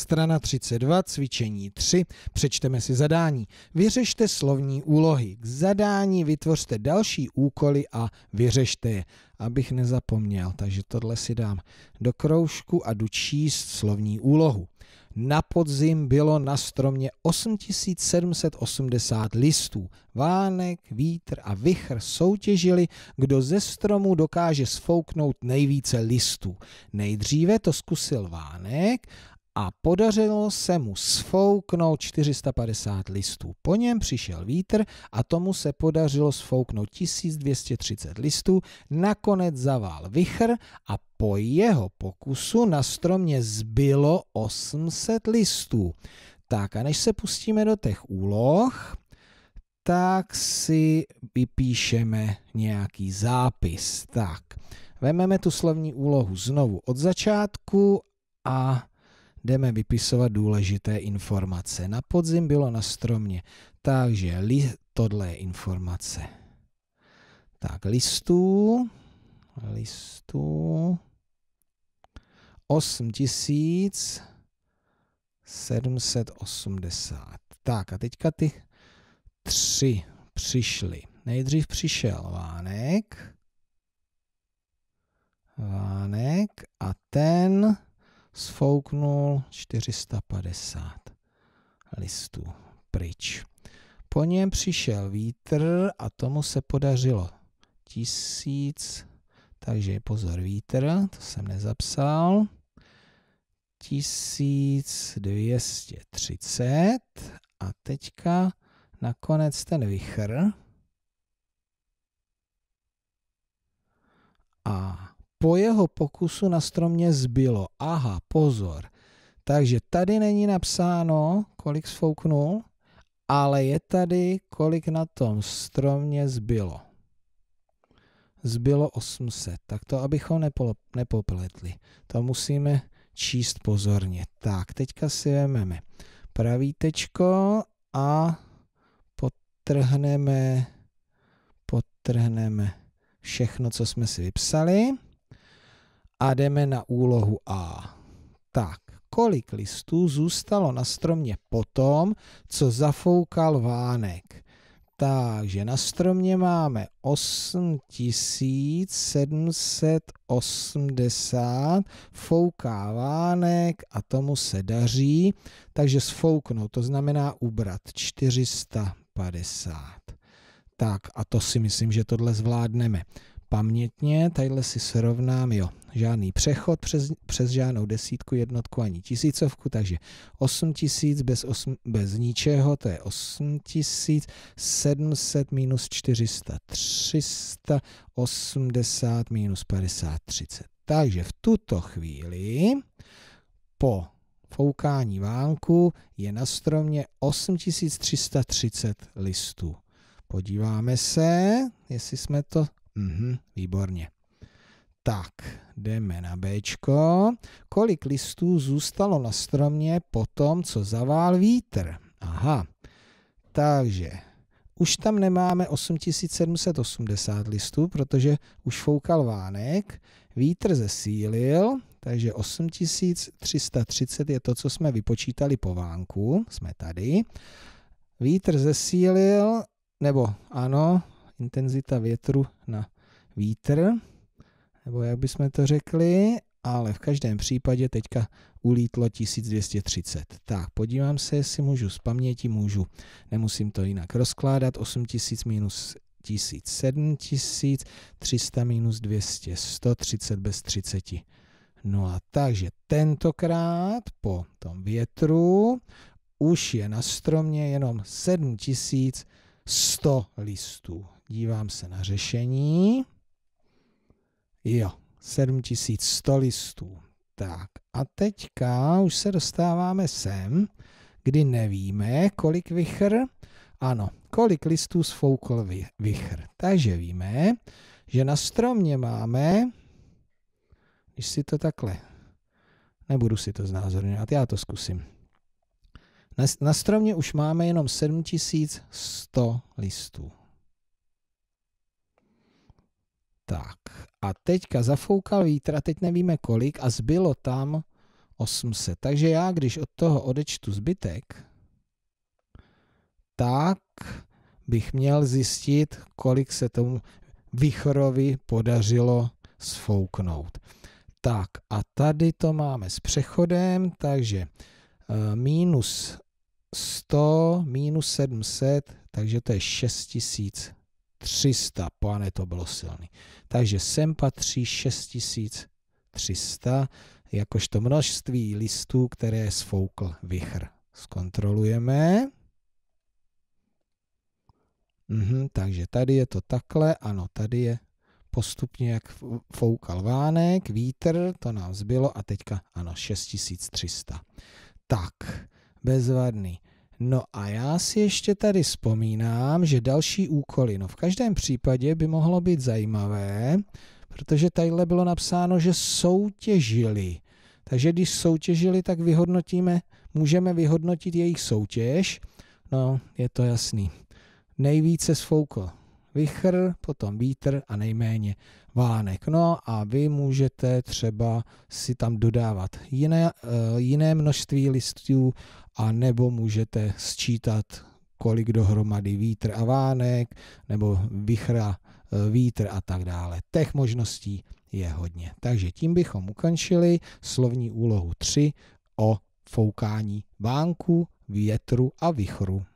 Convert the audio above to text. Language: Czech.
Strana 32, cvičení 3. Přečteme si zadání. Vyřešte slovní úlohy. K zadání vytvořte další úkoly a vyřešte je, abych nezapomněl. Takže tohle si dám do kroužku a jdu číst slovní úlohu. Na podzim bylo na stromě 8780 listů. Vánek, vítr a vichr soutěžili, kdo ze stromu dokáže sfouknout nejvíce listů. Nejdříve to zkusil Vánek a podařilo se mu sfouknout 450 listů. Po něm přišel vítr a tomu se podařilo sfouknout 1230 listů. Nakonec zavál vichr a po jeho pokusu na stromě zbylo 800 listů. Tak a než se pustíme do těch úloh, tak si vypíšeme nějaký zápis. Tak, vememe tu slovní úlohu znovu od začátku a jdeme důležité informace. Na podzim bylo na stromě, takže li, tohle je informace. Tak listů, listů, 8780. Tak a teďka ty tři přišly. Nejdřív přišel Vánek, Vánek a ten sfouknul 450 listů pryč. Po něm přišel vítr a tomu se podařilo tisíc, takže pozor vítr, to jsem nezapsal, 1230 a teďka nakonec ten vychr a po jeho pokusu na stromě zbylo. Aha, pozor. Takže tady není napsáno, kolik sfouknul, ale je tady, kolik na tom stromě zbylo. Zbylo 800. Tak to, abychom nepopletli. To musíme číst pozorně. Tak, teďka si vezmeme pravítečko a potrhneme, potrhneme všechno, co jsme si vypsali a jdeme na úlohu A. Tak, kolik listů zůstalo na stromě potom, co zafoukal vánek? Takže na stromě máme 8780, fouká vánek a tomu se daří, takže sfouknout, to znamená ubrat 450. Tak a to si myslím, že tohle zvládneme pamětně, tadyhle si srovnám, jo, žádný přechod přes, přes žádnou desítku, jednotku ani tisícovku, takže 8000 bez, bez ničeho, to je 8700 minus 400, 380 minus 50, 30. Takže v tuto chvíli po foukání vánku je na stromě 8330 listů. Podíváme se, jestli jsme to Mhm, výborně. Tak, jdeme na B. Kolik listů zůstalo na stromě po tom, co zavál vítr? Aha, takže už tam nemáme 8780 listů, protože už foukal vánek, vítr zesílil, takže 8330 je to, co jsme vypočítali po vánku, jsme tady. Vítr zesílil, nebo ano, intenzita větru na vítr, nebo jak bychom to řekli, ale v každém případě teďka ulítlo 1230. Tak, podívám se, jestli můžu z paměti, můžu, nemusím to jinak rozkládat, 8000 minus 1000, 7000, 300 minus 200, 130 bez 30. No a takže tentokrát po tom větru už je na stromě jenom 7000 100 listů. Dívám se na řešení. Jo, 7100 listů. Tak a teďka už se dostáváme sem, kdy nevíme, kolik vychr. ano, kolik listů sfoukl vychr. Takže víme, že na stromě máme, když si to takhle, nebudu si to znázorňovat, já to zkusím. Na stromě už máme jenom 7100 listů. Tak a teďka zafoukal vítr a teď nevíme kolik a zbylo tam 800. Takže já, když od toho odečtu zbytek, tak bych měl zjistit, kolik se tomu vychorovi podařilo sfouknout. Tak a tady to máme s přechodem, takže eh, minus 100 minus 700, takže to je 6300. Pane, to bylo silný. Takže sem patří 6300, jakožto množství listů, které sfoukl vychr. Zkontrolujeme. Mhm, takže tady je to takhle, ano, tady je postupně, jak foukal vánek, vítr, to nám zbylo a teďka, ano, 6300. Tak, bezvadný. No a já si ještě tady vzpomínám, že další úkoly, no v každém případě by mohlo být zajímavé, protože tadyhle bylo napsáno, že soutěžili. Takže když soutěžili, tak vyhodnotíme, můžeme vyhodnotit jejich soutěž. No, je to jasný. Nejvíce sfoukl vichr, potom vítr a nejméně vánek. No a vy můžete třeba si tam dodávat jiné, eh, jiné množství listů a nebo můžete sčítat, kolik dohromady vítr a vánek, nebo vichra, eh, vítr a tak dále. Těch možností je hodně. Takže tím bychom ukončili slovní úlohu 3 o foukání vánku, větru a vichru.